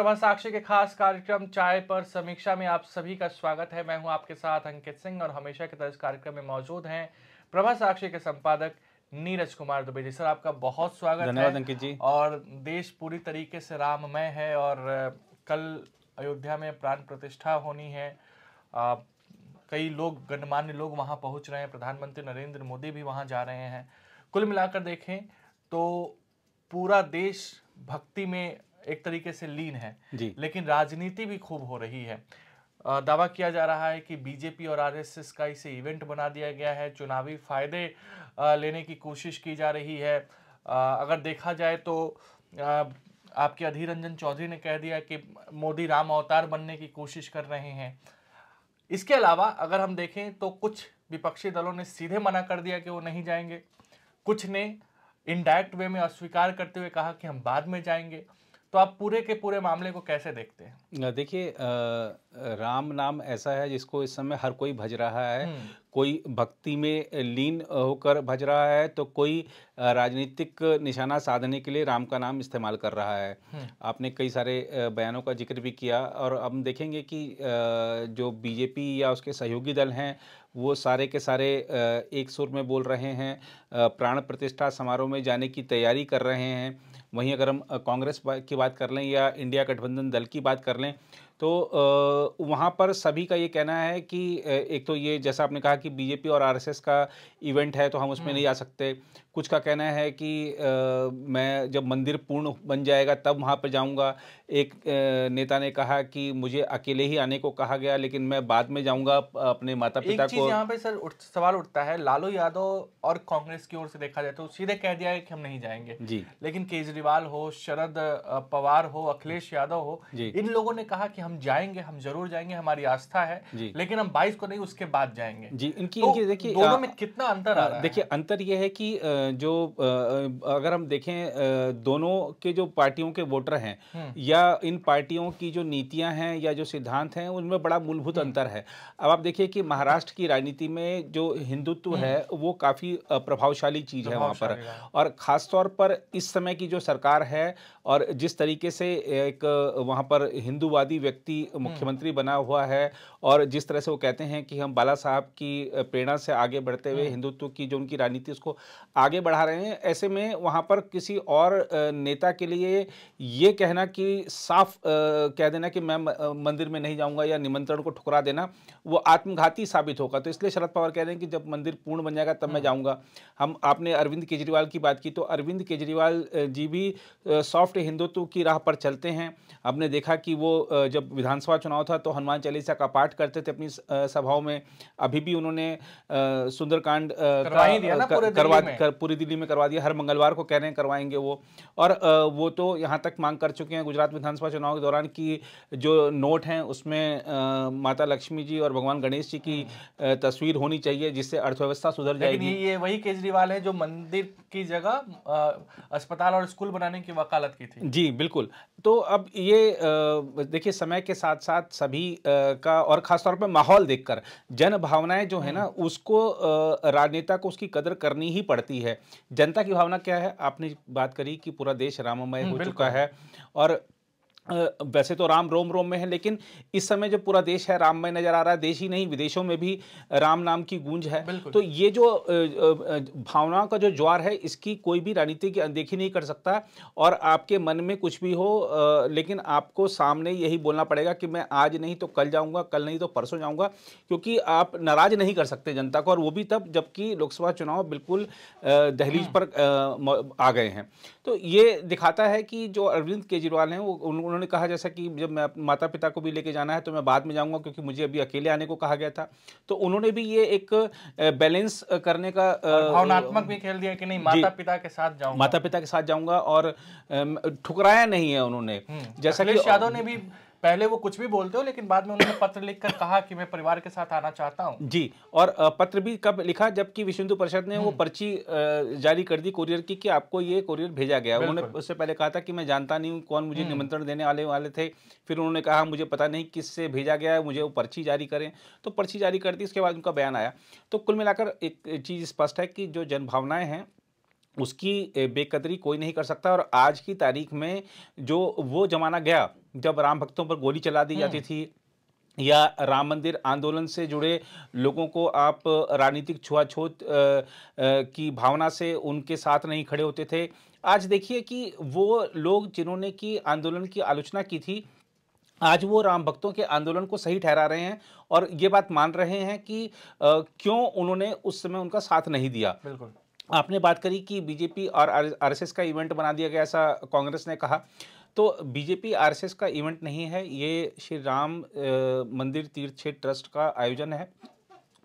प्रभा साक्षी के खास कार्यक्रम चाय पर समीक्षा में आप सभी का स्वागत है मैं हूं आपके साथ अंकित सिंह और हमेशा की तरह इस कार्यक्रम में मौजूद हैं प्रभा साक्षी के संपादक नीरज कुमार दुबे जी सर आपका बहुत स्वागत धन्यवाद अंकित जी और देश पूरी तरीके से राममय है और कल अयोध्या में प्राण प्रतिष्ठा होनी है आ, कई लोग गणमान्य लोग वहाँ पहुँच रहे हैं प्रधानमंत्री नरेंद्र मोदी भी वहाँ जा रहे हैं कुल मिलाकर देखें तो पूरा देश भक्ति में एक तरीके से लीन है जी। लेकिन राजनीति भी खूब हो रही है दावा किया जा रहा है कि बीजेपी और आरएसएस का इसे इवेंट बना दिया गया है चुनावी फायदे लेने की कोशिश की जा रही है अगर देखा जाए तो आपके अधीर रंजन चौधरी ने कह दिया कि मोदी राम अवतार बनने की कोशिश कर रहे हैं इसके अलावा अगर हम देखें तो कुछ विपक्षी दलों ने सीधे मना कर दिया कि वो नहीं जाएंगे कुछ ने इनडायरेक्ट वे में अस्वीकार करते हुए कहा कि हम बाद में जाएंगे तो आप पूरे के पूरे मामले को कैसे देखते हैं देखिए राम नाम ऐसा है जिसको इस समय हर कोई भज रहा है हम्म। कोई भक्ति में लीन होकर भज रहा है तो कोई राजनीतिक निशाना साधने के लिए राम का नाम इस्तेमाल कर रहा है हम्म। आपने कई सारे बयानों का जिक्र भी किया और हम देखेंगे कि जो बीजेपी या उसके सहयोगी दल हैं वो सारे के सारे एक सुर में बोल रहे हैं प्राण प्रतिष्ठा समारोह में जाने की तैयारी कर रहे हैं वहीं अगर हम कांग्रेस की बात कर लें या इंडिया गठबंधन दल की बात कर लें तो वहाँ पर सभी का ये कहना है कि एक तो ये जैसा आपने कहा कि बीजेपी और आरएसएस का इवेंट है तो हम उसमें नहीं आ हम्म। सकते कुछ का कहना है कि आ, मैं जब मंदिर पूर्ण बन जाएगा तब वहाँ पर जाऊँगा एक आ, नेता ने कहा कि मुझे अकेले ही आने को कहा गया लेकिन मैं बाद में जाऊँगा अपने माता पिता को यहाँ पे सर उठ, सवाल उठता है लालू यादव और कांग्रेस की ओर से देखा जाए तो सीधे कह दिया है कि हम नहीं जाएंगे जी लेकिन केजरीवाल हो शरद पवार हो अखिलेश यादव हो इन लोगों ने कहा कि हम जाएंगे हम जरूर जाएंगे हमारी आस्था है लेकिन हम बाईस को नहीं उसके बाद जाएंगे जी इनकी तो इनकी देखिए दोनों में कितना अंतर आ रहा है देखिए अंतर यह है कि जो अगर हम देखें दोनों के जो पार्टियों के वोटर हैं हम्म। या इन पार्टियों की जो नीतियां हैं या जो सिद्धांत हैं उनमें बड़ा मूलभूत हम्म। अंतर है अब आप देखिए कि महाराष्ट्र की राजनीति में जो हिंदुत्व हम्म। है वो काफ़ी प्रभावशाली चीज़ है वहाँ पर हाँ। और ख़ासतौर पर इस समय की जो सरकार है और जिस तरीके से एक वहाँ पर हिंदूवादी व्यक्ति मुख्यमंत्री बना हुआ है और जिस तरह से वो कहते हैं कि हम बाला साहब की प्रेरणा से आगे बढ़ते हुए हिंदुत्व की जो उनकी राजनीति उसको आगे आगे बढ़ा रहे हैं ऐसे में वहाँ पर किसी और नेता के लिए ये कहना कि साफ कह देना कि मैं मंदिर में नहीं जाऊँगा या निमंत्रण को ठुकरा देना वो आत्मघाती साबित होगा तो इसलिए शरद पवार कह रहे हैं कि जब मंदिर पूर्ण बन जाएगा तब मैं हाँ। जाऊँगा हम आपने अरविंद केजरीवाल की बात की तो अरविंद केजरीवाल जी भी सॉफ्ट हिंदुत्व की राह पर चलते हैं हमने देखा कि वो जब विधानसभा चुनाव था तो हनुमान चालीसा का पाठ करते थे अपनी सभाओं में अभी भी उन्होंने सुंदरकांड करवा कर, पूरी दिल्ली में करवा दिया हर मंगलवार को कह रहे हैं करवाएंगे वो और वो तो यहाँ तक मांग कर चुके हैं गुजरात विधानसभा चुनाव के दौरान कि जो नोट हैं उसमें माता लक्ष्मी जी और भगवान गणेश जी की तस्वीर होनी चाहिए जिससे अर्थव्यवस्था सुधर जाएगी ये वही केजरीवाल है जो मंदिर की जगह अस्पताल और स्कूल बनाने की वकालत की थी जी बिल्कुल तो अब ये देखिए समय के साथ साथ सभी का और खासतौर पर माहौल देखकर जन भावनाएं जो है ना हम्म। उसको राजनेता को उसकी कदर करनी ही पड़ती है है जनता की भावना क्या है आपने बात करी कि पूरा देश राममय हम्म, हो चुका है और वैसे तो राम रोम रोम में है लेकिन इस समय जो पूरा देश है राम में नजर आ रहा है देश ही नहीं विदेशों में भी राम नाम की गूंज है तो ये जो भावनाओं का जो ज्वार है इसकी कोई भी राजनीति की अनदेखी नहीं कर सकता और आपके मन में कुछ भी हो लेकिन आपको सामने यही बोलना पड़ेगा कि मैं आज नहीं तो कल जाऊँगा कल नहीं तो परसों जाऊँगा क्योंकि आप नाराज नहीं कर सकते जनता को और वो भी तब जबकि लोकसभा चुनाव बिल्कुल दहलीज हाँ। पर आ गए हैं तो ये दिखाता है कि जो अरविंद केजरीवाल हैं वो उन्होंने कहा जैसा कि जब मैं माता पिता को भी लेके जाना है तो मैं बाद में जाऊंगा क्योंकि मुझे अभी अकेले आने को कहा गया था तो उन्होंने भी ये एक बैलेंस करने का भावनात्मक भी खेल दिया कि नहीं माता पिता के साथ जाऊंगा माता पिता के साथ जाऊंगा और ठुकराया नहीं है उन्होंने हम्म। जैसा कि यादव ने भी पहले वो कुछ भी बोलते हो लेकिन बाद में उन्होंने पत्र लिखकर कहा कि मैं परिवार के साथ आना चाहता हूँ जी और पत्र भी कब लिखा जबकि विश्व हिंदू परिषद ने वो हम्म। पर्ची जारी कर दी कोरियर की कि आपको ये कोरियर भेजा गया उन्होंने उससे पहले कहा था कि मैं जानता नहीं हूँ कौन मुझे हम्म। निमंत्रण देने वाले वाले थे फिर उन्होंने कहा मुझे पता नहीं किससे भेजा गया है मुझे वो पर्ची जारी करें तो पर्ची जारी कर दी उसके बाद उनका बयान आया तो कुल मिलाकर एक चीज़ स्पष्ट है कि जो जनभावनाएँ हैं उसकी बेकदरी कोई नहीं कर सकता और आज की तारीख में जो वो ज़माना गया जब राम भक्तों पर गोली चला दी जाती हम्म। थी या राम मंदिर आंदोलन से जुड़े लोगों को आप राजनीतिक छुआछूत की भावना से उनके साथ नहीं खड़े होते थे आज देखिए कि वो लोग जिन्होंने की आंदोलन की आलोचना की थी आज वो राम भक्तों के आंदोलन को सही ठहरा रहे हैं और ये बात मान रहे हैं कि क्यों उन्होंने उस समय उनका साथ नहीं दिया बिल्कुल आपने बात करी कि बीजेपी और आरएसएस का इवेंट बना दिया गया ऐसा कांग्रेस ने कहा तो बीजेपी आरएसएस का इवेंट नहीं है ये श्री राम मंदिर तीर्थ क्षेत्र ट्रस्ट का आयोजन है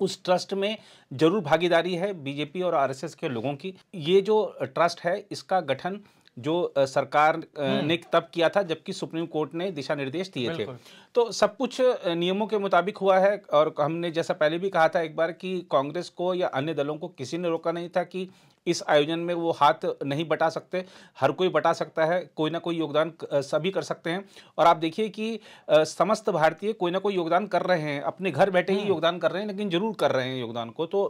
उस ट्रस्ट में जरूर भागीदारी है बीजेपी और आरएसएस के लोगों की ये जो ट्रस्ट है इसका गठन जो सरकार हम्म। ने तब किया था जबकि सुप्रीम कोर्ट ने दिशा निर्देश दिए थे तो सब कुछ नियमों के मुताबिक हुआ है और हमने जैसा पहले भी कहा था एक बार कि कांग्रेस को या अन्य दलों को किसी ने रोका नहीं था कि इस आयोजन में वो हाथ नहीं बटा सकते हर कोई बटा सकता है कोई ना कोई योगदान सभी कर सकते हैं और आप देखिए कि समस्त भारतीय कोई ना कोई योगदान कर रहे हैं अपने घर बैठे ही हम्म। योगदान कर रहे हैं लेकिन जरूर कर रहे हैं योगदान को तो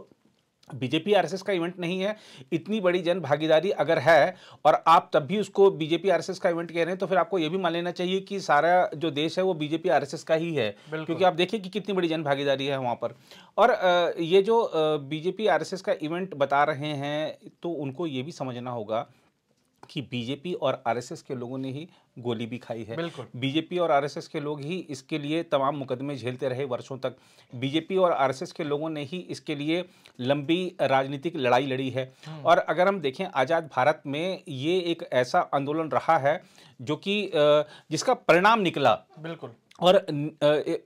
बीजेपी आरएसएस का इवेंट नहीं है इतनी बड़ी जन भागीदारी अगर है और आप तब भी उसको बीजेपी आरएसएस का इवेंट कह रहे हैं तो फिर आपको यह भी मान लेना चाहिए कि सारा जो देश है वो बीजेपी आरएसएस का ही है क्योंकि आप देखिए कि कितनी बड़ी जन भागीदारी है वहाँ पर और ये जो बीजेपी आरएसएस का इवेंट बता रहे हैं तो उनको ये भी समझना होगा कि बीजेपी और आरएसएस के लोगों ने ही गोली भी खाई है बीजेपी और आरएसएस के लोग ही इसके लिए तमाम मुकदमे झेलते रहे वर्षों तक बीजेपी और आरएसएस के लोगों ने ही इसके लिए लंबी राजनीतिक लड़ाई लड़ी है हम्म। और अगर हम देखें आज़ाद भारत में ये एक ऐसा आंदोलन रहा है जो कि जिसका परिणाम निकला बिल्कुल और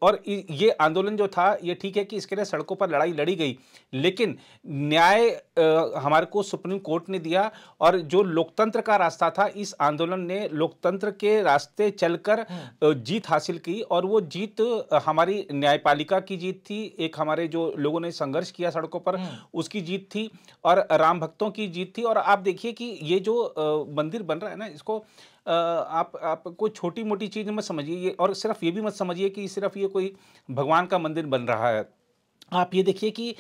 और ये आंदोलन जो था ये ठीक है कि इसके लिए सड़कों पर लड़ाई लड़ी गई लेकिन न्याय हमारे को सुप्रीम कोर्ट ने दिया और जो लोकतंत्र का रास्ता था इस आंदोलन ने लोकतंत्र के रास्ते चलकर हम्म। जीत हासिल की और वो जीत हमारी न्यायपालिका की जीत थी एक हमारे जो लोगों ने संघर्ष किया सड़कों पर हम्म। उसकी जीत थी और राम भक्तों की जीत थी और आप देखिए कि ये जो मंदिर बन रहा है ना इसको आप आप कोई छोटी मोटी चीज़ मत समझिए और सिर्फ ये भी मत समझिए कि सिर्फ ये कोई भगवान का मंदिर बन रहा है आप ये देखिए कि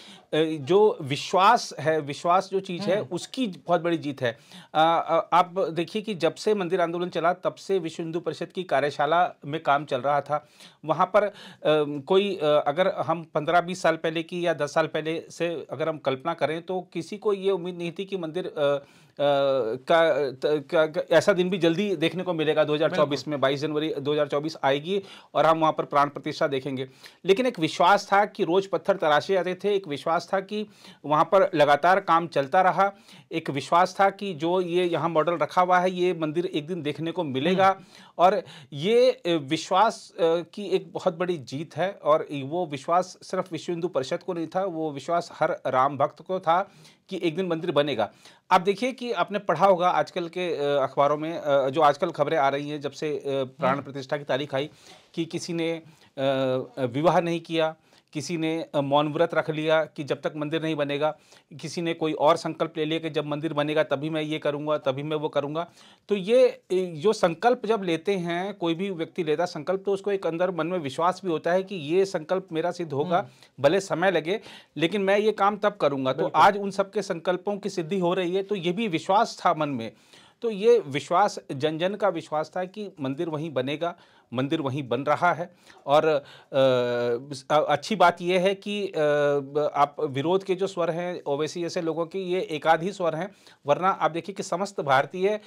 जो विश्वास है विश्वास जो चीज़ है हम्म। उसकी बहुत बड़ी जीत है आ, आप देखिए कि जब से मंदिर आंदोलन चला तब से विश्व हिंदू परिषद की कार्यशाला में काम चल रहा था वहाँ पर आ, कोई आ, अगर हम पंद्रह बीस साल पहले की या दस साल पहले से अगर हम कल्पना करें तो किसी को ये उम्मीद नहीं थी कि मंदिर का, का, का ऐसा दिन भी जल्दी देखने को मिलेगा 2024 में 22 जनवरी 2024 आएगी और हम वहाँ पर प्राण प्रतिष्ठा देखेंगे लेकिन एक विश्वास था कि रोज़ पत्थर तराशे जाते थे एक विश्वास था कि वहाँ पर लगातार काम चलता रहा एक विश्वास था कि जो ये यहाँ मॉडल रखा हुआ है ये मंदिर एक दिन देखने को मिलेगा हम्म। और ये विश्वास की एक बहुत बड़ी जीत है और वो विश्वास सिर्फ विश्व हिंदू परिषद को नहीं था वो विश्वास हर राम भक्त को था कि एक दिन मंत्री बनेगा आप देखिए कि आपने पढ़ा होगा आजकल के अखबारों में जो आजकल खबरें आ रही हैं जब से प्राण हम्म। प्रतिष्ठा की तारीख आई कि किसी ने विवाह नहीं किया किसी ने मौन व्रत रख लिया कि जब तक मंदिर नहीं बनेगा किसी ने कोई और संकल्प ले लिया कि जब मंदिर बनेगा तभी मैं ये करूँगा तभी मैं वो करूँगा तो ये जो संकल्प जब लेते हैं कोई भी व्यक्ति लेता संकल्प तो उसको एक अंदर मन में विश्वास भी होता है कि ये संकल्प मेरा सिद्ध होगा हम्म। भले समय लगे लेकिन मैं ये काम तब करूँगा तो आज उन सबके संकल्पों की सिद्धि हो रही है तो ये भी विश्वास था मन में तो ये विश्वास जन जन का विश्वास था कि मंदिर वहीं बनेगा मंदिर वहीं बन रहा है और आ, अच्छी बात यह है कि आ, आप विरोध के जो स्वर हैं ओवैसी जैसे लोगों के ये एकाधी स्वर हैं वरना आप देखिए कि समस्त भारतीय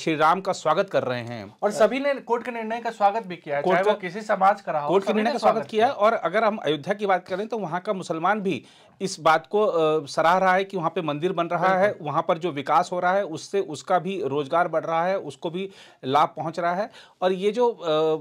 श्री राम का स्वागत कर रहे हैं और सभी ने कोर्ट के निर्णय का स्वागत भी किया है वो किसी समाज का रहा कोर्ट के निर्णय का स्वागत किया और अगर हम अयोध्या की बात करें तो वहाँ का मुसलमान भी इस बात को सराह रहा है कि वहाँ पे मंदिर बन रहा है वहाँ पर जो विकास हो रहा है उससे उसका भी रोजगार बढ़ रहा है उसको भी लाभ पहुँच रहा है और ये जो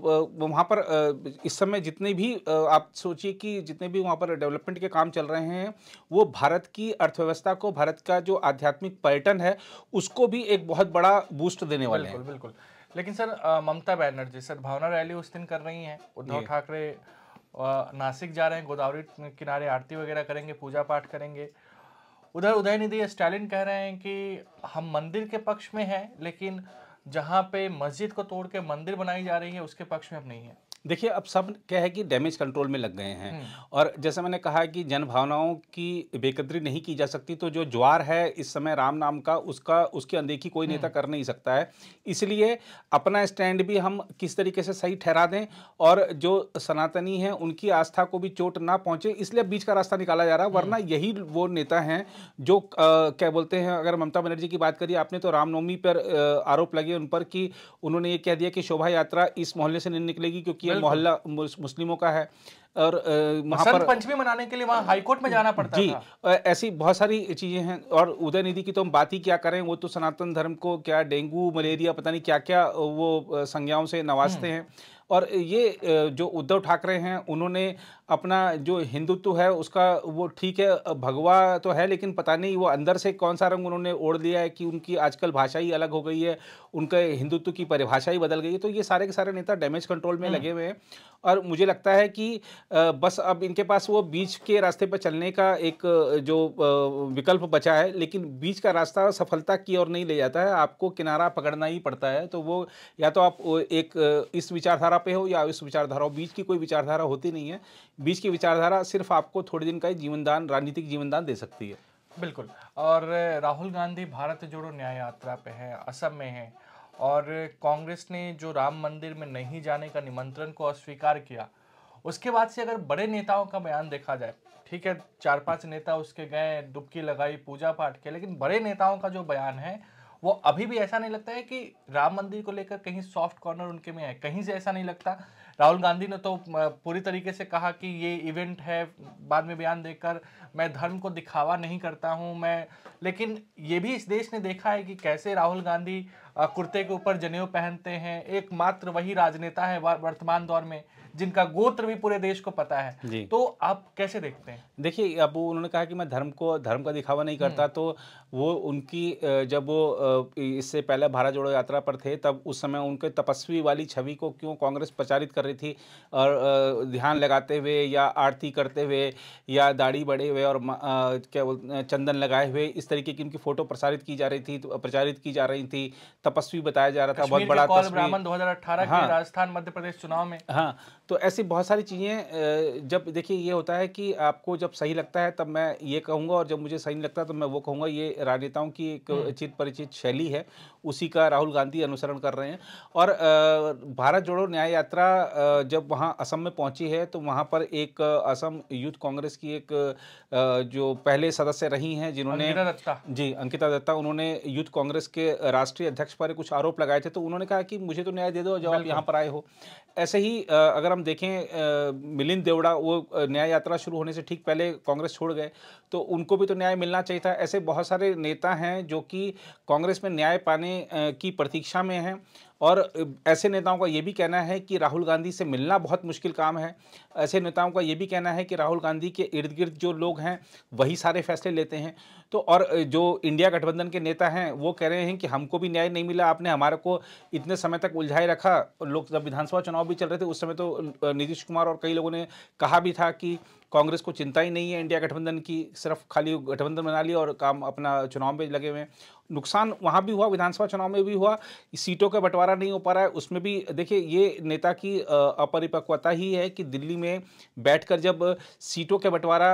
वहाँ पर इस समय जितने भी आप सोचिए कि जितने भी वहाँ पर डेवलपमेंट के काम चल रहे हैं वो भारत की अर्थव्यवस्था को भारत का जो आध्यात्मिक पर्यटन है उसको भी एक बहुत बड़ा बूस्ट देने वाले हैं बिल्कुल लेकिन सर ममता बैनर्जी सद्भावना रैली उस दिन कर रही हैं उद्धव ठाकरे नासिक जा रहे हैं गोदावरी किनारे आरती वगैरह करेंगे पूजा पाठ करेंगे उधर उदयनिधि स्टालिन कह रहे हैं कि हम मंदिर के पक्ष में हैं लेकिन जहाँ पे मस्जिद को तोड़ के मंदिर बनाई जा रही है उसके पक्ष में अब नहीं है देखिए अब सब क्या है कि डैमेज कंट्रोल में लग गए हैं हम्म। और जैसे मैंने कहा कि जन भावनाओं की बेकदरी नहीं की जा सकती तो जो ज्वार है इस समय राम नाम का उसका उसकी अनदेखी कोई नेता हम्म। कर नहीं सकता है इसलिए अपना स्टैंड भी हम किस तरीके से सही ठहरा दें और जो सनातनी है उनकी आस्था को भी चोट ना पहुंचे इसलिए बीच का रास्ता निकाला जा रहा है वरना हम्म। यही वो नेता हैं जो क्या बोलते हैं अगर ममता बनर्जी की बात करिए आपने तो रामनवमी पर आरोप लगे उन पर कि उन्होंने ये कह दिया कि शोभा यात्रा इस मोहल्ले से नहीं निकलेगी क्योंकि मोहल्ला मुस्लिमों का है और पर पंचमी मनाने के लिए वहाँ हाईकोर्ट में जाना पड़ता जी था। ऐसी बहुत सारी चीज़ें हैं और उदयनिधि की तो हम बात ही क्या करें वो तो सनातन धर्म को क्या डेंगू मलेरिया पता नहीं क्या क्या वो संज्ञाओं से नवाजते हम्म। हैं और ये जो उद्धव ठाकरे हैं उन्होंने अपना जो हिंदुत्व है उसका वो ठीक है भगवा तो है लेकिन पता नहीं वो अंदर से कौन सा रंग उन्होंने ओढ़ लिया है कि उनकी आजकल भाषा ही अलग हो गई है उनके हिंदुत्व की परिभाषा ही बदल गई है तो ये सारे के सारे नेता डैमेज कंट्रोल में हाँ। लगे हुए हैं और मुझे लगता है कि बस अब इनके पास वो बीच के रास्ते पर चलने का एक जो विकल्प बचा है लेकिन बीच का रास्ता सफलता की ओर नहीं ले जाता है आपको किनारा पकड़ना ही पड़ता है तो वो या तो आप एक इस विचारधारा पे हो या इस विचारधारा बीच की कोई विचारधारा होती नहीं है बीच की विचारधारा सिर्फ आपको थोड़े दिन का ही जीवनदान राजनीतिक जीवनदान दे सकती है बिल्कुल और राहुल गांधी भारत जोड़ो न्याय यात्रा पे हैं असम में हैं और कांग्रेस ने जो राम मंदिर में नहीं जाने का निमंत्रण को अस्वीकार किया उसके बाद से अगर बड़े नेताओं का बयान देखा जाए ठीक है चार पांच नेता उसके गए डुबकी लगाई पूजा पाठ के लेकिन बड़े नेताओं का जो बयान है वो अभी भी ऐसा नहीं लगता है कि राम मंदिर को लेकर कहीं सॉफ्ट कॉर्नर उनके में है कहीं से ऐसा नहीं लगता राहुल गांधी ने तो पूरी तरीके से कहा कि ये इवेंट है बाद में बयान देकर मैं धर्म को दिखावा नहीं करता हूँ मैं लेकिन ये भी इस देश ने देखा है कि कैसे राहुल गांधी कुर्ते के ऊपर जनेऊ पहनते हैं एकमात्र वही राजनेता है वर्तमान दौर में जिनका गोत्र भी पूरे देश को पता है तो आप कैसे देखते हैं देखिए अब उन्होंने कहा कि मैं धर्म को धर्म का दिखावा नहीं करता हम्म। तो वो उनकी जब वो इससे पहले भारत जोड़ो यात्रा पर थे तब उस समय उनके तपस्वी वाली छवि को क्यों कांग्रेस प्रचारित कर रही थी और ध्यान लगाते हुए या आरती करते हुए या दाढ़ी बढ़े हुए और क्या चंदन लगाए हुए इस तरीके की उनकी फोटो प्रसारित की जा रही थी तो, प्रचारित की जा रही थी तपस्वी बताया जा रहा था बहुत बड़ा ब्राह्मण दो हजार अठारह हाँ। राजस्थान मध्य प्रदेश चुनाव में हाँ तो ऐसी बहुत सारी चीज़ें जब देखिए ये होता है कि आपको जब सही लगता है तब मैं ये कहूँगा और जब मुझे सही नहीं लगता तो मैं वो कहूँगा ये राजनेताओं की एक हम्म। चित परिचित शैली है उसी का राहुल गांधी अनुसरण कर रहे हैं और भारत जोड़ो न्याय यात्रा जब वहाँ असम में पहुँची है तो वहाँ पर एक असम यूथ कांग्रेस की एक जो पहले सदस्य रही हैं जिन्होंने जी अंकिता दत्ता उन्होंने यूथ कांग्रेस के राष्ट्रीय अध्यक्ष पर कुछ आरोप लगाए थे तो उन्होंने कहा कि मुझे तो न्याय दे दो जब आप यहाँ पर आए हो ऐसे ही अगर हम देखें मिलिंद देवड़ा वो न्याय यात्रा शुरू होने से ठीक पहले कांग्रेस छोड़ गए तो उनको भी तो न्याय मिलना चाहिए था ऐसे बहुत सारे नेता हैं जो कि कांग्रेस में न्याय पाने की प्रतीक्षा में हैं और ऐसे नेताओं का ये भी कहना है कि राहुल गांधी से मिलना बहुत मुश्किल काम है ऐसे नेताओं का ये भी कहना है कि राहुल गांधी के इर्द गिर्द जो लोग हैं वही सारे फैसले लेते हैं तो और जो इंडिया गठबंधन के नेता हैं वो कह रहे हैं कि हमको भी न्याय नहीं मिला आपने हमारे को इतने समय तक उलझाए रखा लोग जब विधानसभा चुनाव भी चल रहे थे उस समय तो नीतीश कुमार और कई लोगों ने कहा भी था कि कांग्रेस को चिंता ही नहीं है इंडिया गठबंधन की सिर्फ खाली गठबंधन बना लिया और काम अपना चुनाव में लगे हुए हैं नुकसान वहाँ भी हुआ विधानसभा चुनाव में भी हुआ सीटों का बंटवारा नहीं हो पा रहा है उसमें भी देखिए ये नेता की अपरिपक्वता ही है कि दिल्ली में बैठकर जब सीटों के बंटवारा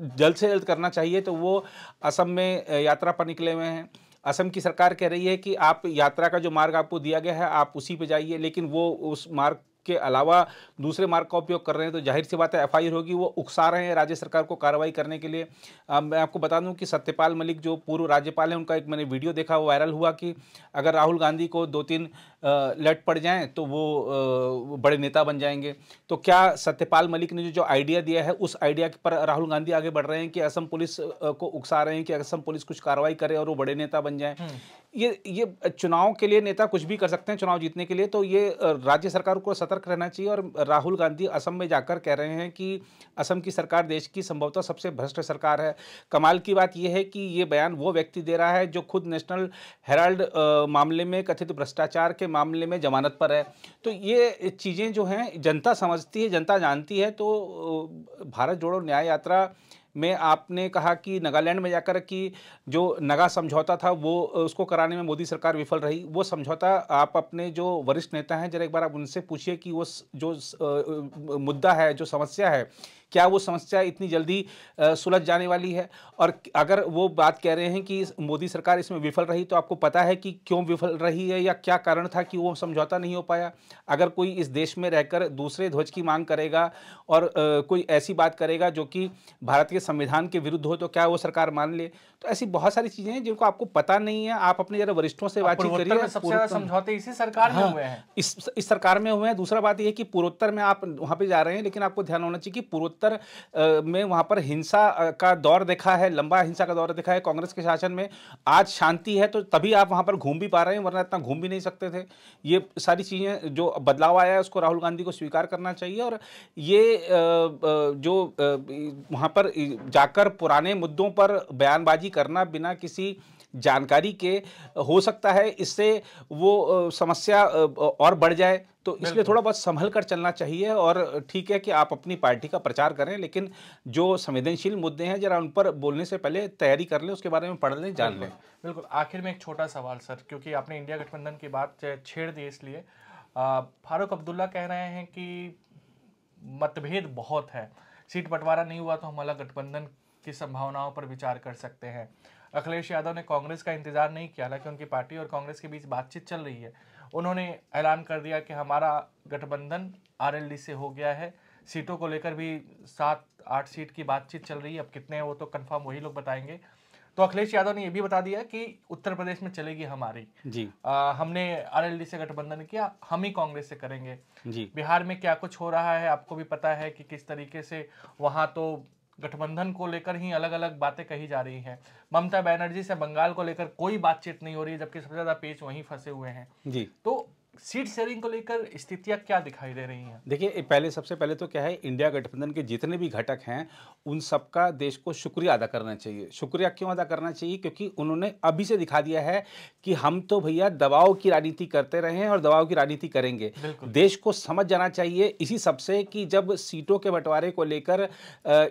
जल्द से जल्द करना चाहिए तो वो असम में यात्रा पर निकले हुए हैं असम की सरकार कह रही है कि आप यात्रा का जो मार्ग आपको दिया गया है आप उसी पे जाइए लेकिन वो उस मार्ग के अलावा दूसरे मार्ग का उपयोग कर रहे हैं तो जाहिर सी बात है एफ होगी वो उकसा रहे हैं राज्य सरकार को कार्रवाई करने के लिए आ, मैं आपको बता दूं कि सत्यपाल मलिक जो पूर्व राज्यपाल हैं उनका एक मैंने वीडियो देखा वो वायरल हुआ कि अगर राहुल गांधी को दो तीन लट पड़ जाएँ तो वो बड़े नेता बन जाएंगे तो क्या सत्यपाल मलिक ने जो जो आइडिया दिया है उस आइडिया पर राहुल गांधी आगे बढ़ रहे हैं कि असम पुलिस को उकसा रहे हैं कि असम पुलिस कुछ कार्रवाई करे और वो बड़े नेता बन जाएँ हम्म। ये ये चुनाव के लिए नेता कुछ भी कर सकते हैं चुनाव जीतने के लिए तो ये राज्य सरकार को सतर्क रहना चाहिए और राहुल गांधी असम में जाकर कह रहे हैं कि असम की सरकार देश की संभवतः सबसे भ्रष्ट सरकार है कमाल की बात यह है कि ये बयान वो व्यक्ति दे रहा है जो खुद नेशनल हेराल्ड मामले में कथित भ्रष्टाचार के मामले में जमानत पर है तो ये चीज़ें जो हैं जनता समझती है जनता जानती है तो भारत जोड़ो न्याय यात्रा में आपने कहा कि नागालैंड में जाकर कि जो नगा समझौता था वो उसको कराने में मोदी सरकार विफल रही वो समझौता आप अपने जो वरिष्ठ नेता हैं जरा एक बार आप उनसे पूछिए कि वो जो मुद्दा है जो समस्या है क्या वो समस्या इतनी जल्दी सुलझ जाने वाली है और अगर वो बात कह रहे हैं कि मोदी सरकार इसमें विफल रही तो आपको पता है कि क्यों विफल रही है या क्या कारण था कि वो समझौता नहीं हो पाया अगर कोई इस देश में रहकर दूसरे ध्वज की मांग करेगा और कोई ऐसी बात करेगा जो कि भारत के संविधान के विरुद्ध हो तो क्या वो सरकार मान ले तो ऐसी बहुत सारी चीज़ें हैं जिनको आपको पता नहीं है आप अपने जरा वरिष्ठों से बातचीत करिए समझौते इसी सरकार में हाँ, हुए हैं इस इस सरकार में हुए हैं दूसरा बात यह है कि पूर्वोत्तर में आप वहाँ पर जा रहे हैं लेकिन आपको ध्यान होना चाहिए कि पूर्वोत्तर उत्तर में वहाँ पर हिंसा का दौर देखा है लंबा हिंसा का दौर देखा है कांग्रेस के शासन में आज शांति है तो तभी आप वहाँ पर घूम भी पा रहे हैं वरना इतना घूम भी नहीं सकते थे ये सारी चीज़ें जो बदलाव आया है उसको राहुल गांधी को स्वीकार करना चाहिए और ये जो वहाँ पर जाकर पुराने मुद्दों पर बयानबाजी करना बिना किसी जानकारी के हो सकता है इससे वो समस्या और बढ़ जाए तो इसलिए थोड़ा बहुत संभल कर चलना चाहिए और ठीक है कि आप अपनी पार्टी का प्रचार करें लेकिन जो संवेदनशील मुद्दे हैं जरा उन पर बोलने से पहले तैयारी कर लें उसके बारे में पढ़ लें जान लें बिल्कुल आखिर में एक छोटा सवाल सर क्योंकि आपने इंडिया गठबंधन की बात छेड़ दी इसलिए फारूक अब्दुल्ला कह रहे हैं कि मतभेद बहुत है सीट बंटवारा नहीं हुआ तो हम अलग गठबंधन की संभावनाओं पर विचार कर सकते हैं अखिलेश यादव ने कांग्रेस का इंतजार नहीं किया हालांकि उनकी पार्टी और कांग्रेस के बीच बातचीत चल रही है उन्होंने ऐलान कर दिया कि हमारा गठबंधन आर से हो गया है सीटों को लेकर भी सात आठ सीट की बातचीत चल रही है अब कितने हैं वो तो कन्फर्म वही लोग बताएंगे तो अखिलेश यादव ने ये भी बता दिया कि उत्तर प्रदेश में चलेगी हमारी जी आ, हमने आरएलडी से गठबंधन किया हम ही कांग्रेस से करेंगे जी बिहार में क्या कुछ हो रहा है आपको भी पता है कि किस तरीके से वहाँ तो गठबंधन को लेकर ही अलग अलग बातें कही जा रही हैं ममता बनर्जी से बंगाल को लेकर कोई बातचीत नहीं हो रही है जबकि सबसे ज्यादा पेच वहीं फंसे हुए हैं जी तो सीट शेयरिंग को लेकर स्थितियां क्या दिखाई दे रही हैं देखिए पहले सबसे पहले तो क्या है इंडिया गठबंधन के जितने भी घटक हैं उन सबका देश को शुक्रिया अदा करना चाहिए शुक्रिया क्यों अदा करना चाहिए क्योंकि उन्होंने अभी से दिखा दिया है कि हम तो भैया दबाव की राजनीति करते रहे हैं और दबाव की राजनीति करेंगे देश को समझ जाना चाहिए इसी सबसे कि जब सीटों के बंटवारे को लेकर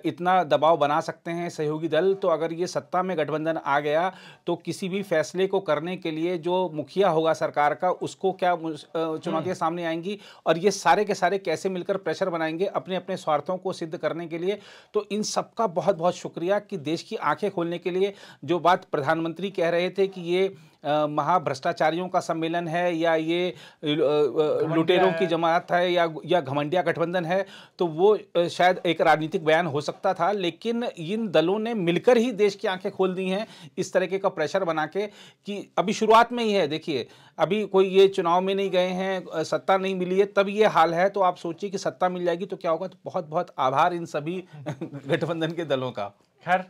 इतना दबाव बना सकते हैं सहयोगी दल तो अगर ये सत्ता में गठबंधन आ गया तो किसी भी फैसले को करने के लिए जो मुखिया होगा सरकार का उसको क्या चुनौतियां हम्म। सामने आएंगी और ये सारे के सारे कैसे मिलकर प्रेशर बनाएंगे अपने अपने स्वार्थों को सिद्ध करने के लिए तो इन सबका बहुत बहुत शुक्रिया कि देश की आंखें खोलने के लिए जो बात प्रधानमंत्री कह रहे थे कि ये महाभ्रष्टाचारियों का सम्मेलन है या ये लुटेरों की जमात है या या घमंडिया गठबंधन है तो वो शायद एक राजनीतिक बयान हो सकता था लेकिन इन दलों ने मिलकर ही देश की आंखें खोल दी हैं इस तरीके का प्रेशर बना के कि अभी शुरुआत में ही है देखिए अभी कोई ये चुनाव में नहीं गए हैं सत्ता नहीं मिली है तब ये हाल है तो आप सोचिए कि सत्ता मिल जाएगी तो क्या होगा तो बहुत बहुत आभार इन सभी गठबंधन के दलों का खैर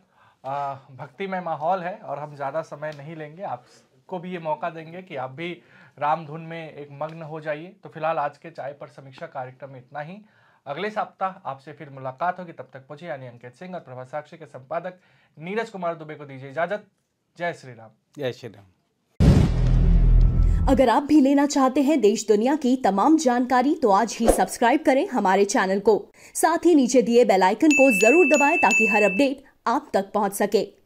भक्तिमय माहौल है और हम ज़्यादा समय नहीं लेंगे आप को भी ये मौका देंगे कि आप भी रामधुन में एक मग्न हो जाइए तो फिलहाल आज के चाय पर समीक्षा कार्यक्रम में इतना ही अगले सप्ताह आपसे फिर मुलाकात होगी तब तक मुझे यानी अंकित सिंह और प्रभा साक्षी के संपादक नीरज कुमार दुबे को दीजिए इजाजत जय श्री राम जय श्री राम अगर आप भी लेना चाहते हैं देश दुनिया की तमाम जानकारी तो आज ही सब्सक्राइब करें हमारे चैनल को साथ ही नीचे दिए बेल आइकन को जरूर दबाएं ताकि हर अपडेट आप तक पहुंच सके